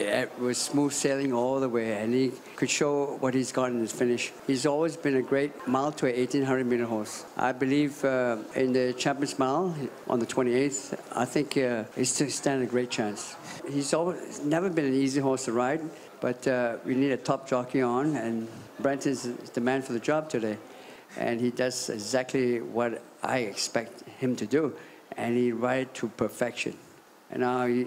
it was smooth sailing all the way, and he could show what he's got in his finish. He's always been a great mile to 1800 meter horse. I believe uh, in the Champions Mile on the 28th, I think uh, he's still standing a great chance. He's always never been an easy horse to ride, but uh, we need a top jockey on, and Brenton's the man for the job today. And he does exactly what I expect him to do, and he rides to perfection. And now he,